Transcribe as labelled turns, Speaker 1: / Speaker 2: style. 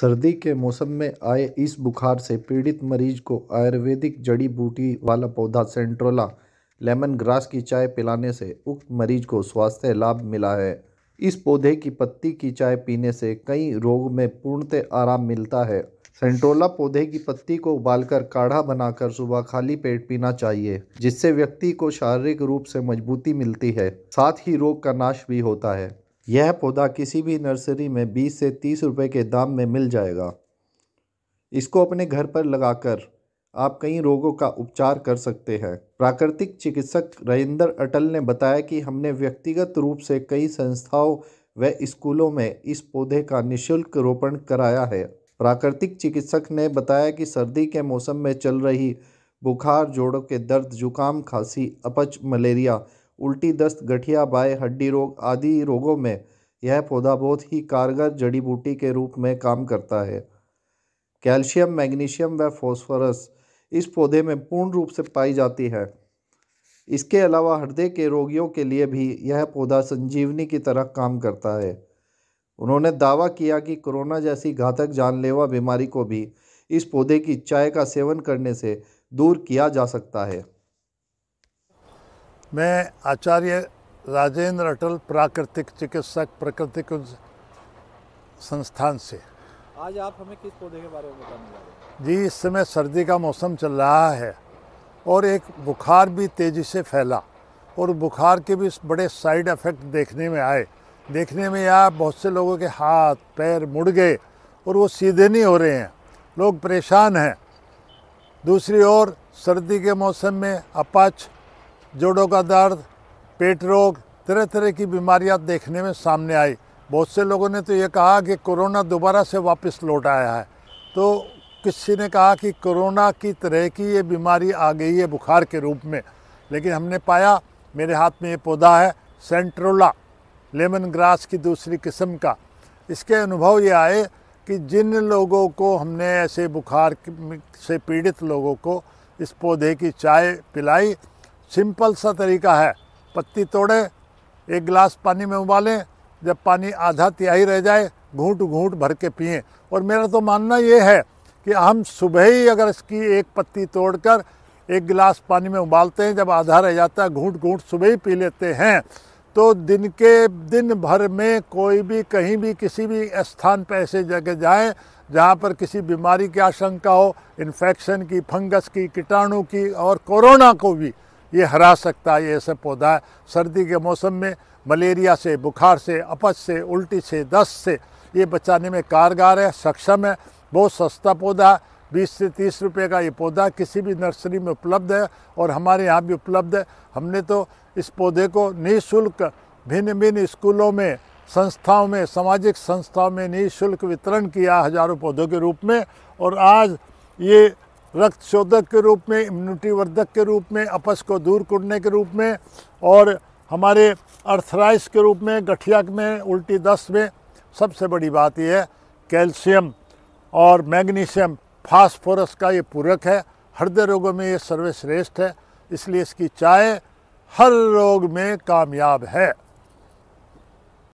Speaker 1: सर्दी के मौसम में आए इस बुखार से पीड़ित मरीज को आयुर्वेदिक जड़ी बूटी वाला पौधा सेंट्रोला लेमन ग्रास की चाय पिलाने से उक्त मरीज को स्वास्थ्य लाभ मिला है इस पौधे की पत्ती की चाय पीने से कई रोग में पूर्णतः आराम मिलता है सेंट्रोला पौधे की पत्ती को उबालकर काढ़ा बनाकर सुबह खाली पेट पीना चाहिए जिससे व्यक्ति को शारीरिक रूप से मजबूती मिलती है साथ ही रोग का नाश भी होता है यह पौधा किसी भी नर्सरी में 20 से 30 रुपए के दाम में मिल जाएगा इसको अपने घर पर लगाकर आप कई रोगों का उपचार कर सकते हैं प्राकृतिक चिकित्सक रविंदर अटल ने बताया कि हमने व्यक्तिगत रूप से कई संस्थाओं व स्कूलों में इस पौधे का निशुल्क रोपण कराया है प्राकृतिक चिकित्सक ने बताया कि सर्दी के मौसम में चल रही बुखार जोड़ों के दर्द जुकाम खांसी अपच मलेरिया उल्टी दस्त गठिया बाय हड्डी रोग आदि रोगों में यह पौधा बहुत ही कारगर जड़ी बूटी के रूप में काम करता है कैल्शियम मैग्नीशियम व फॉस्फोरस इस पौधे में पूर्ण रूप से पाई जाती है इसके अलावा हृदय के रोगियों के लिए भी यह पौधा संजीवनी की तरह काम करता है उन्होंने दावा किया कि कोरोना जैसी घातक जानलेवा बीमारी को भी इस पौधे की चाय का सेवन करने से दूर किया
Speaker 2: जा सकता है मैं आचार्य राजेंद्र अटल प्राकृतिक चिकित्सक प्राकृतिक संस्थान से
Speaker 1: आज आप हमें किस पौधे के बारे में बताने जा
Speaker 2: रहे हैं जी इस समय सर्दी का मौसम चल रहा है और एक बुखार भी तेज़ी से फैला और बुखार के भी बड़े साइड इफ़ेक्ट देखने में आए देखने में आया बहुत से लोगों के हाथ पैर मुड़ गए और वो सीधे नहीं हो रहे हैं लोग परेशान हैं दूसरी ओर सर्दी के मौसम में अपाच जोड़ों का दर्द पेट रोग तरह तरह की बीमारियां देखने में सामने आई बहुत से लोगों ने तो ये कहा कि कोरोना दोबारा से वापस लौट आया है तो किसी ने कहा कि कोरोना की तरह की ये बीमारी आ गई है बुखार के रूप में लेकिन हमने पाया मेरे हाथ में ये पौधा है सेंट्रोला लेमन ग्रास की दूसरी किस्म का इसके अनुभव ये आए कि जिन लोगों को हमने ऐसे बुखार से पीड़ित लोगों को इस पौधे की चाय पिलाई सिंपल सा तरीका है पत्ती तोड़ें एक गिलास पानी में उबालें जब पानी आधा तिहाई रह जाए घूट घूट भर के पिए और मेरा तो मानना ये है कि हम सुबह ही अगर इसकी एक पत्ती तोड़कर एक गिलास पानी में उबालते हैं जब आधा रह जाता है घूट घूट सुबह ही पी लेते हैं तो दिन के दिन भर में कोई भी कहीं भी किसी भी स्थान पर ऐसे जगह जाएं जहाँ पर किसी बीमारी की आशंका हो इन्फेक्शन की फंगस की कीटाणु की और कोरोना को भी ये हरा सकता है ये सब पौधा सर्दी के मौसम में मलेरिया से बुखार से अपच से उल्टी से दस्त से ये बचाने में कारगर है सक्षम है बहुत सस्ता पौधा बीस से तीस रुपए का ये पौधा किसी भी नर्सरी में उपलब्ध है और हमारे यहाँ भी उपलब्ध है हमने तो इस पौधे को निःशुल्क भिन्न भिन्न स्कूलों में संस्थाओं में सामाजिक संस्थाओं में निःशुल्क वितरण किया हजारों पौधों के रूप में और आज ये रक्त शोधक के रूप में इम्यूनिटी वर्धक के रूप में अपस को दूर करने के रूप में और हमारे अर्थराइस के रूप में गठिया में उल्टी दस्त में सबसे बड़ी बात यह है कैल्शियम और मैग्नीशियम फास्फोरस का ये पूरक है हृदय रोगों में ये सर्वश्रेष्ठ है इसलिए इसकी चाय हर रोग में कामयाब है